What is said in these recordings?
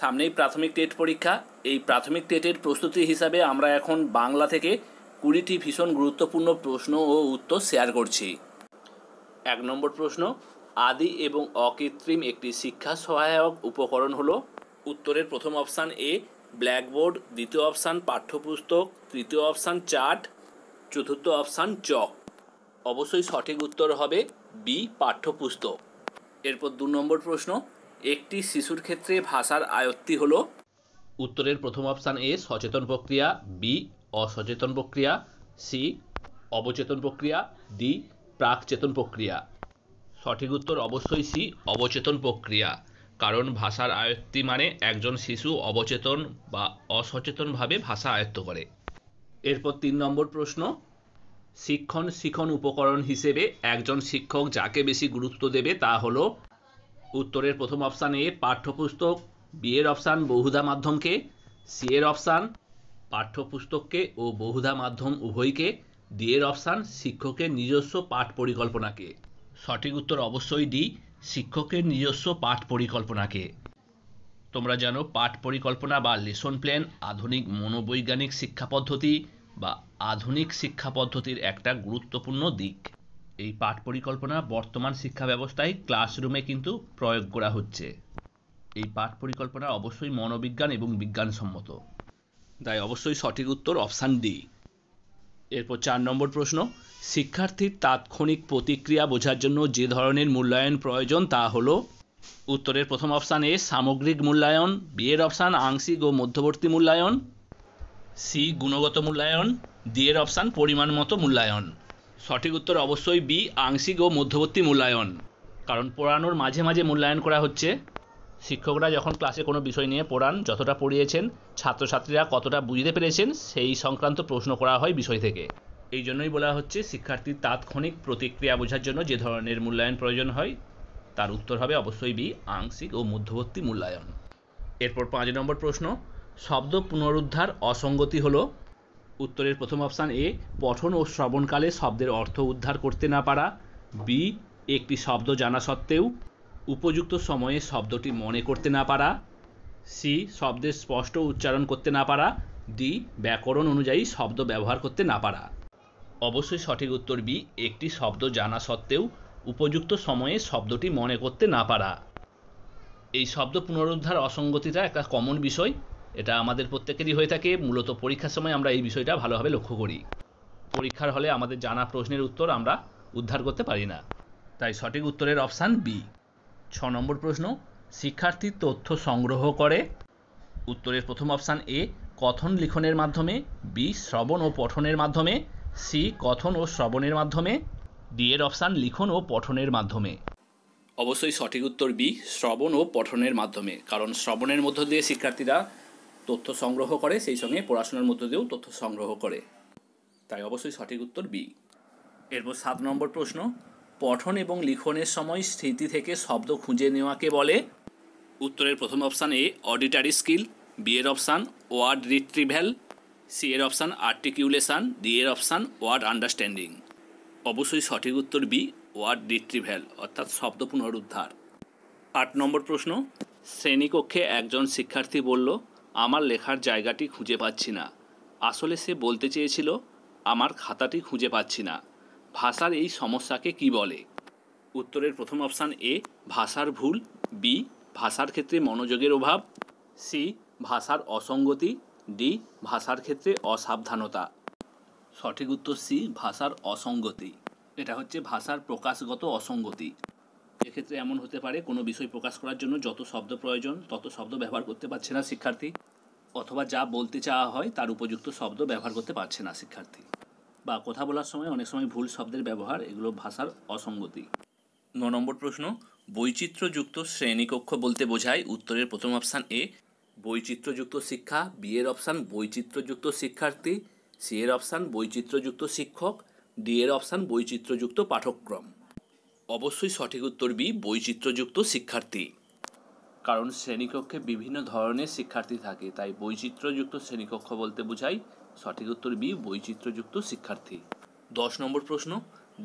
সামনেই প্রাথমিক টেট পরীক্ষা এই প্রাথমিক টেটের প্রস্তুতি হিসাবে আমরা এখন বাংলা থেকে কুড়িটি ভীষণ গুরুত্বপূর্ণ প্রশ্ন ও উত্তর শেয়ার করছি এক নম্বর প্রশ্ন আদি এবং অকৃত্রিম একটি শিক্ষা সহায়ক উপকরণ হলো উত্তরের প্রথম অপশান এ ব্ল্যাকবোর্ড দ্বিতীয় অপশান পাঠ্যপুস্তক তৃতীয় অপশান চার্ট চতুর্থ অপশান চক অবশ্যই সঠিক উত্তর হবে বি পাঠ্যপুস্তক এরপর দু নম্বর প্রশ্ন একটি শিশুর ক্ষেত্রে ভাষার আয়ত্তি হল উত্তরের প্রথম অপশান এ সচেতন প্রক্রিয়া বি অসচেতন প্রক্রিয়া সি অবচেতন প্রক্রিয়া ডি প্রাকচেতন প্রক্রিয়া সঠিক উত্তর অবশ্যই সি অবচেতন প্রক্রিয়া কারণ ভাষার আয়ত্তি মানে একজন শিশু অবচেতন বা অসচেতনভাবে ভাষা আয়ত্ত করে এরপর তিন নম্বর প্রশ্ন শিক্ষণ শিখন উপকরণ হিসেবে একজন শিক্ষক যাকে বেশি গুরুত্ব দেবে তা হলো উত্তরের প্রথম অপশান এ পাঠ্যপুস্তক বি এর অপশান বহুধা মাধ্যমকে সি এর অপশান পাঠ্যপুস্তককে ও বহুধা মাধ্যম উভয়কে ডি এর অপশান শিক্ষকের নিজস্ব পাঠ পরিকল্পনাকে সঠিক উত্তর অবশ্যই ডি শিক্ষকের নিজস্ব পাঠ পরিকল্পনাকে তোমরা জানো পাঠ পরিকল্পনা বা লেসন প্ল্যান আধুনিক মনোবৈজ্ঞানিক শিক্ষা পদ্ধতি বা আধুনিক শিক্ষা পদ্ধতির একটা গুরুত্বপূর্ণ দিক এই পাঠ পরিকল্পনা বর্তমান শিক্ষা ব্যবস্থায় ক্লাসরুমে কিন্তু প্রয়োগ করা হচ্ছে এই পাঠ পরিকল্পনা অবশ্যই মনোবিজ্ঞান এবং বিজ্ঞানসম্মত তাই অবশ্যই সঠিক উত্তর অপশান ডি এরপর চার নম্বর প্রশ্ন শিক্ষার্থীর তাৎক্ষণিক প্রতিক্রিয়া বোঝার জন্য যে ধরনের মূল্যায়ন প্রয়োজন তা হলো উত্তরের প্রথম অপশান এ সামগ্রিক মূল্যায়ন বি এর অপশান আংশিক ও মধ্যবর্তী মূল্যায়ন সি গুণগত মূল্যায়ন ডি এর অপশান পরিমাণ মতো মূল্যায়ন সঠিক উত্তর অবশ্যই বি আংশিক ও মধ্যবর্তী মূল্যায়ন কারণ পড়ানোর মাঝে মাঝে মূল্যায়ন করা হচ্ছে শিক্ষকরা যখন ক্লাসে কোনো বিষয় নিয়ে পড়ান যতটা পড়িয়েছেন ছাত্রছাত্রীরা কতটা বুঝতে পেরেছেন সেই সংক্রান্ত প্রশ্ন করা হয় বিষয় থেকে এই জন্যই বলা হচ্ছে শিক্ষার্থীর তাৎক্ষণিক প্রতিক্রিয়া বোঝার জন্য যে ধরনের মূল্যায়ন প্রয়োজন হয় তার উত্তর হবে অবশ্যই বি আংশিক ও মধ্যবর্তী মূল্যায়ন এরপর পাঁচ নম্বর প্রশ্ন শব্দ পুনরুদ্ধার অসঙ্গতি হলো উত্তরের প্রথম অপশান এ পঠন ও শ্রবণকালে শব্দের অর্থ উদ্ধার করতে না পারা বি একটি শব্দ জানা সত্ত্বেও উপযুক্ত সময়ে শব্দটি মনে করতে না পারা সি শব্দের স্পষ্ট উচ্চারণ করতে না পারা ডি ব্যাকরণ অনুযায়ী শব্দ ব্যবহার করতে না পারা অবশ্যই সঠিক উত্তর বি একটি শব্দ জানা সত্ত্বেও উপযুক্ত সময়ে শব্দটি মনে করতে না পারা এই শব্দ পুনরুদ্ধার অসঙ্গতিটা একটা কমন বিষয় এটা আমাদের প্রত্যেকেরই হয়ে থাকে মূলত পরীক্ষার সময় আমরা এই বিষয়টা ভালোভাবে লক্ষ্য করি পরীক্ষার হলে আমাদের জানা প্রশ্নের উত্তর আমরা উদ্ধার করতে পারি না তাই সঠিক উত্তরের অপশান বি ছ নম্বর প্রশ্ন শিক্ষার্থী তথ্য সংগ্রহ করে উত্তরের প্রথম অপশান এ কথন লিখনের মাধ্যমে বি শ্রবণ ও পঠনের মাধ্যমে সি কথন ও শ্রবণের মাধ্যমে ডি এর অপশান লিখন ও পঠনের মাধ্যমে অবশ্যই সঠিক উত্তর বি শ্রবণ ও পঠনের মাধ্যমে কারণ শ্রবণের মধ্য দিয়ে শিক্ষার্থীরা তথ্য সংগ্রহ করে সেই সঙ্গে পড়াশোনার মধ্য দিয়েও তথ্য সংগ্রহ করে তাই অবশ্যই সঠিক উত্তর বি এরপর সাত নম্বর প্রশ্ন পঠন এবং লিখনের সময় স্মৃতি থেকে শব্দ খুঁজে নেওয়াকে বলে উত্তরের প্রথম option A auditory skill B এর অপশান ওয়ার্ড রিট্রিভ্যাল সি এর অপশান আর্টিকিউলেশান ডি এর অপশান ওয়ার্ড আন্ডারস্ট্যান্ডিং অবশ্যই সঠিক উত্তর বি ওয়ার্ড রিট্রিভ্যাল অর্থাৎ শব্দ পুনরুদ্ধার আট নম্বর প্রশ্ন শ্রেণীকক্ষে একজন শিক্ষার্থী বলল আমার লেখার জায়গাটি খুঁজে পাচ্ছি না আসলে সে বলতে চেয়েছিল আমার খাতাটি খুঁজে পাচ্ছি না ভাষার এই সমস্যাকে কি বলে উত্তরের প্রথম অপশান এ ভাষার ভুল বি ভাষার ক্ষেত্রে মনোযোগের অভাব সি ভাষার অসঙ্গতি ডি ভাষার ক্ষেত্রে অসাবধানতা সঠিক উত্তর সি ভাষার অসঙ্গতি এটা হচ্ছে ভাষার প্রকাশগত অসঙ্গতি এক্ষেত্রে এমন হতে পারে কোনো বিষয় প্রকাশ করার জন্য যত শব্দ প্রয়োজন তত শব্দ ব্যবহার করতে পারছে না শিক্ষার্থী অথবা যা বলতে চাওয়া হয় তার উপযুক্ত শব্দ ব্যবহার করতে পারছে না শিক্ষার্থী বা কথা বলার সময় অনেক সময় ভুল শব্দের ব্যবহার এগুলো ভাষার অসঙ্গতি ন নম্বর প্রশ্ন বৈচিত্র্যযুক্ত শ্রেণীকক্ষ বলতে বোঝায় উত্তরের প্রথম অপশান এ বৈচিত্র্যযুক্ত শিক্ষা বি এর অপশান বৈচিত্র্যযুক্ত শিক্ষার্থী সি এর অপশান বৈচিত্র্যযুক্ত শিক্ষক ডি এর অপশান বৈচিত্র্যযুক্ত পাঠক্রম অবশ্যই সঠিক উত্তর বি বৈচিত্র্যযুক্ত শিক্ষার্থী কারণ শ্রেণীকক্ষে বিভিন্ন ধরনের শিক্ষার্থী থাকে তাই বৈচিত্র্যযুক্ত শ্রেণীকক্ষ বলতে বোঝাই সঠিক উত্তর বি বৈচিত্র্যযুক্ত শিক্ষার্থী দশ নম্বর প্রশ্ন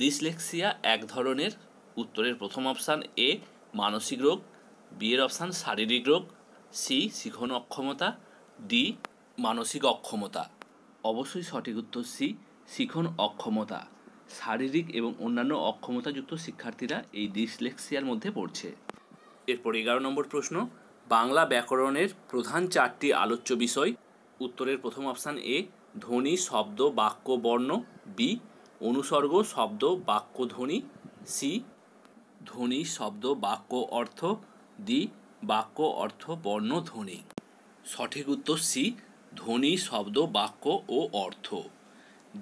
ডিসলেক্সিয়া এক ধরনের উত্তরের প্রথম অপশান এ মানসিক রোগ বিয়ের অপশান শারীরিক রোগ সি শিখন অক্ষমতা ডি মানসিক অক্ষমতা অবশ্যই সঠিক উত্তর সি শিখন অক্ষমতা শারীরিক এবং অন্যান্য অক্ষমতাযুক্ত শিক্ষার্থীরা এই ডিসলেক্সিয়ার মধ্যে পড়ছে এরপর এগারো নম্বর প্রশ্ন বাংলা ব্যাকরণের প্রধান চারটি আলোচ্য বিষয় উত্তরের প্রথম অপশান এ ধ্বনি শব্দ বাক্য বর্ণ বি অনুসর্গ শব্দ বাক্য ধ্বনি সি ধ্বনি শব্দ বাক্য অর্থ দি বাক্য অর্থ বর্ণ ধ্বনি সঠিক উত্তর সি ধ্বনি শব্দ বাক্য ও অর্থ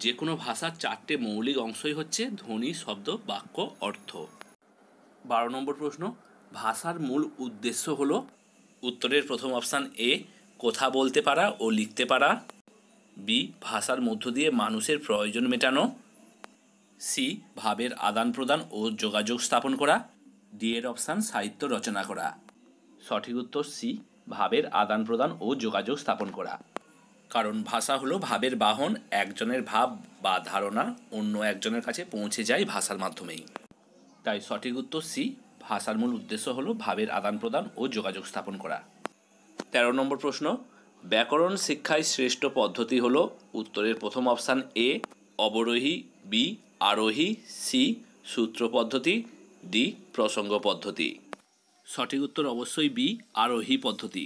যে কোনো ভাষার চারটে মৌলিক অংশই হচ্ছে ধ্বনি শব্দ বাক্য অর্থ বারো নম্বর প্রশ্ন ভাষার মূল উদ্দেশ্য হলো উত্তরের প্রথম অপশান এ কথা বলতে পারা ও লিখতে পারা বি ভাষার মধ্য দিয়ে মানুষের প্রয়োজন মেটানো সি ভাবের আদান প্রদান ও যোগাযোগ স্থাপন করা ডি এর অপশান সাহিত্য রচনা করা সঠিক উত্তর সি ভাবের আদান প্রদান ও যোগাযোগ স্থাপন করা কারণ ভাষা হলো ভাবের বাহন একজনের ভাব বা ধারণা অন্য একজনের কাছে পৌঁছে যায় ভাষার মাধ্যমেই তাই সঠিক উত্তর সি ভাষার মূল উদ্দেশ্য হল ভাবের আদান প্রদান ও যোগাযোগ স্থাপন করা তেরো নম্বর প্রশ্ন ব্যাকরণ শিক্ষায় শ্রেষ্ঠ পদ্ধতি হল উত্তরের প্রথম অপশান এ অবরোহী বি আরোহী সি সূত্র পদ্ধতি ডি প্রসঙ্গ পদ্ধতি সঠিক উত্তর অবশ্যই বি আরোহী পদ্ধতি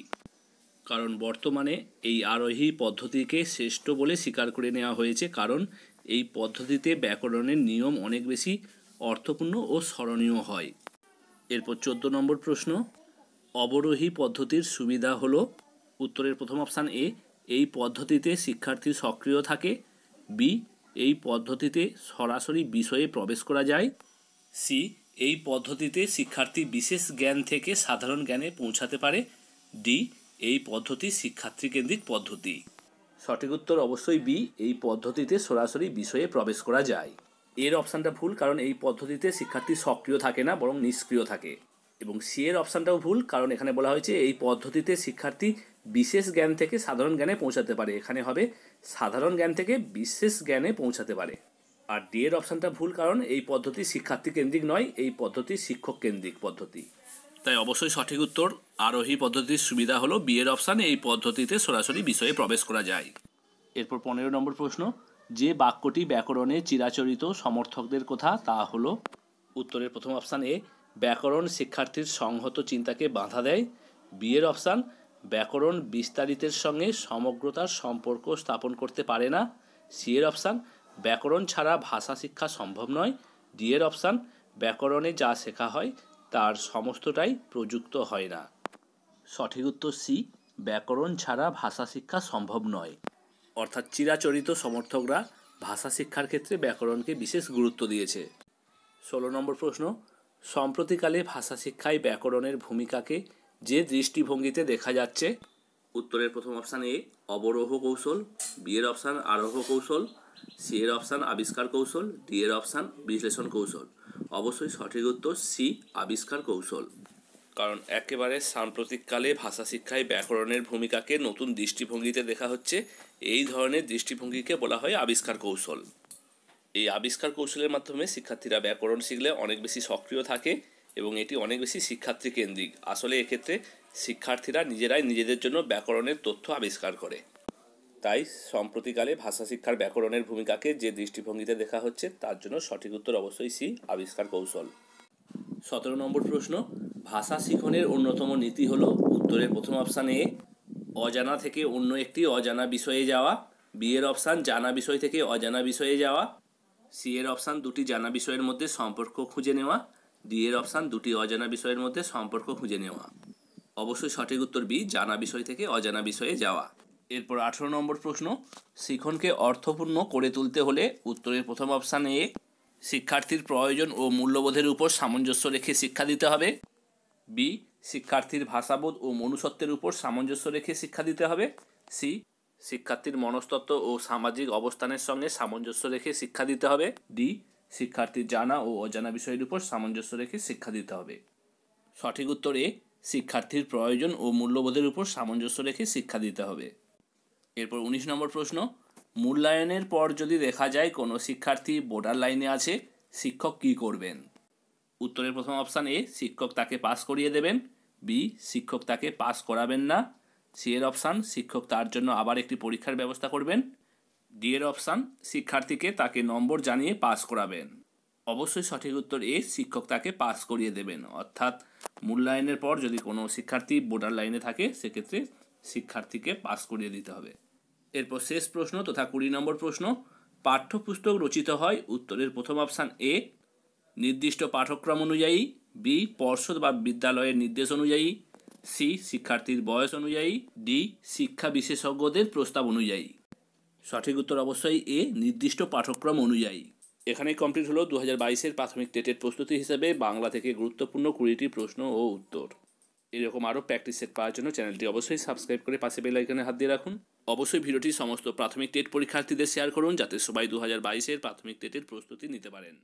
কারণ বর্তমানে এই আরোহী পদ্ধতিকে শ্রেষ্ঠ বলে স্বীকার করে নেওয়া হয়েছে কারণ এই পদ্ধতিতে ব্যাকরণের নিয়ম অনেক বেশি অর্থপূর্ণ ও স্মরণীয় হয় এরপর চোদ্দ নম্বর প্রশ্ন অবরোহী পদ্ধতির সুবিধা হলো উত্তরের প্রথম অপশান এ এই পদ্ধতিতে শিক্ষার্থী সক্রিয় থাকে বি এই পদ্ধতিতে সরাসরি বিষয়ে প্রবেশ করা যায় সি এই পদ্ধতিতে শিক্ষার্থী বিশেষ জ্ঞান থেকে সাধারণ জ্ঞানে পৌঁছাতে পারে ডি এই পদ্ধতি শিক্ষার্থী কেন্দ্রিক পদ্ধতি সঠিক উত্তর অবশ্যই বি এই পদ্ধতিতে সরাসরি বিষয়ে প্রবেশ করা যায় এর অপশানটা ভুল কারণ এই পদ্ধতিতে শিক্ষার্থী সক্রিয় থাকে না বরং নিষ্ক্রিয় থাকে এবং সি এর অপশানটাও ভুল কারণ এখানে বলা হয়েছে এই পদ্ধতিতে শিক্ষার্থী বিশেষ জ্ঞান থেকে সাধারণ জ্ঞানে পৌঁছাতে পারে এখানে হবে সাধারণ জ্ঞান থেকে বিশেষ জ্ঞানে পৌঁছাতে পারে আর ডি এর অপশানটা ভুল কারণ এই পদ্ধতি শিক্ষার্থী কেন্দ্রিক নয় এই পদ্ধতি শিক্ষক কেন্দ্রিক পদ্ধতি তাই অবশ্যই সঠিক উত্তর আরোহী পদ্ধতির সুবিধা হলো বিয়ের অপশান এই পদ্ধতিতে সরাসরি বিষয়ে প্রবেশ করা যায় এরপর পনেরো নম্বর প্রশ্ন যে বাক্যটি ব্যাকরণে চিরাচরিত সমর্থকদের কথা তা হলো উত্তরের প্রথম অপশান এ ব্যাকরণ শিক্ষার্থীর সংহত চিন্তাকে বাধা দেয় বিয়ের অপশান ব্যাকরণ বিস্তারিতের সঙ্গে সমগ্রতার সম্পর্ক স্থাপন করতে পারে না সি এর অপশান ব্যাকরণ ছাড়া ভাষা শিক্ষা সম্ভব নয় ডি এর অপশান ব্যাকরণে যা শেখা হয় তার সমস্তটাই প্রযুক্ত হয় না সঠিক উত্তর সি ব্যাকরণ ছাড়া ভাষা শিক্ষা সম্ভব নয় অর্থাৎ চিরাচরিত সমর্থকরা ভাষা শিক্ষার ক্ষেত্রে ব্যাকরণকে বিশেষ গুরুত্ব দিয়েছে ষোলো নম্বর প্রশ্ন সম্প্রতিকালে ভাষা শিক্ষায় ব্যাকরণের ভূমিকাকে যে দৃষ্টিভঙ্গিতে দেখা যাচ্ছে উত্তরের প্রথম অপশান এ অবরোহ কৌশল বি এর অপশান আরোহ কৌশল সি এর অপশান আবিষ্কার কৌশল ডি এর অপশান বিশ্লেষণ কৌশল অবশ্যই সঠিক উত্তর সি আবিষ্কার কৌশল কারণ একেবারে সাম্প্রতিককালে ভাষা শিক্ষায় ব্যাকরণের ভূমিকাকে নতুন দৃষ্টিভঙ্গিতে দেখা হচ্ছে এই ধরনের দৃষ্টিভঙ্গিকে বলা হয় আবিষ্কার কৌশল এই আবিষ্কার কৌশলের মাধ্যমে শিক্ষার্থীরা ব্যাকরণ শিখলে অনেক বেশি সক্রিয় থাকে এবং এটি অনেক বেশি শিক্ষার্থী কেন্দ্রিক আসলে এক্ষেত্রে শিক্ষার্থীরা নিজেরাই নিজেদের জন্য ব্যাকরণের তথ্য আবিষ্কার করে তাই সম্প্রতিকালে ভাষা শিক্ষার ব্যাকরণের ভূমিকাকে যে দৃষ্টিভঙ্গিতে দেখা হচ্ছে তার জন্য সঠিক উত্তর অবশ্যই সি আবিষ্কার কৌশল সতেরো নম্বর প্রশ্ন ভাষা শিখনের অন্যতম নীতি হলো উত্তরের প্রথম অপশান এ অজানা থেকে অন্য একটি অজানা বিষয়ে যাওয়া বি এর অপশান জানা বিষয় থেকে অজানা বিষয়ে যাওয়া সি এর অপশান দুটি জানা বিষয়ের মধ্যে সম্পর্ক খুঁজে নেওয়া ডি এর অপশান দুটি অজানা বিষয়ের মধ্যে সম্পর্ক খুঁজে নেওয়া অবশ্যই সঠিক উত্তর বি জানা বিষয় থেকে অজানা বিষয়ে যাওয়া এরপর আঠেরো নম্বর প্রশ্ন শিখনকে অর্থপূর্ণ করে তুলতে হলে উত্তরের প্রথম অপশান এ শিক্ষার্থীর প্রয়োজন ও মূল্যবোধের উপর সামঞ্জস্য রেখে শিক্ষা দিতে হবে বি শিক্ষার্থীর ভাষাবোধ ও মনুষ্যত্বের উপর সামঞ্জস্য রেখে শিক্ষা দিতে হবে সি শিক্ষার্থীর মনস্তত্ত্ব ও সামাজিক অবস্থানের সঙ্গে সামঞ্জস্য রেখে শিক্ষা দিতে হবে ডি শিক্ষার্থীর জানা ও অজানা বিষয়ের উপর সামঞ্জস্য রেখে শিক্ষা দিতে হবে সঠিক উত্তর এ শিক্ষার্থীর প্রয়োজন ও মূল্যবোধের উপর সামঞ্জস্য রেখে শিক্ষা দিতে হবে এরপর উনিশ নম্বর প্রশ্ন মূল্যায়নের পর যদি দেখা যায় কোনো শিক্ষার্থী বোর্ডার লাইনে আছে শিক্ষক কি করবেন উত্তরের প্রথম অপশান এ শিক্ষক তাকে পাস করিয়ে দেবেন বি শিক্ষক তাকে পাস করাবেন না সি এর অপশান শিক্ষক তার জন্য আবার একটি পরীক্ষার ব্যবস্থা করবেন ডি এর অপশান শিক্ষার্থীকে তাকে নম্বর জানিয়ে পাস করাবেন অবশ্যই সঠিক উত্তর এ শিক্ষক তাকে পাস করিয়ে দেবেন অর্থাৎ মূল্যায়নের পর যদি কোনো শিক্ষার্থী বোর্ডার লাইনে থাকে সেক্ষেত্রে শিক্ষার্থীকে পাস করিয়ে দিতে হবে এরপর শেষ প্রশ্ন তথা কুড়ি নম্বর প্রশ্ন পাঠ্যপুস্তক রচিত হয় উত্তরের প্রথম অপশান এ নির্দিষ্ট পাঠক্রম অনুযায়ী বি পর্ষদ বা বিদ্যালয়ের নির্দেশ অনুযায়ী সি শিক্ষার্থীর বয়স অনুযায়ী ডি শিক্ষা বিশেষজ্ঞদের প্রস্তাব অনুযায়ী সঠিক উত্তর অবশ্যই এ নির্দিষ্ট পাঠ্যক্রম অনুযায়ী এখানে কমপ্লিট হলো দু হাজার বাইশের প্রাথমিক টেটের প্রস্তুতি হিসেবে বাংলা থেকে গুরুত্বপূর্ণ কুড়িটি প্রশ্ন ও উত্তর এরকম আরও প্র্যাকটিস সেট পাওয়ার জন্য চ্যানেলটি অবশ্যই সাবস্ক্রাইব করে পাশে বেল আইকনে হাত দিয়ে রাখুন অবশ্যই ভিডিওটি সমস্ত প্রাথমিক টেট পরীক্ষার্থীদের শেয়ার করুন যাতে সবাই দু হাজার বাইশের প্রাথমিক টেটের প্রস্তুতি নিতে পারেন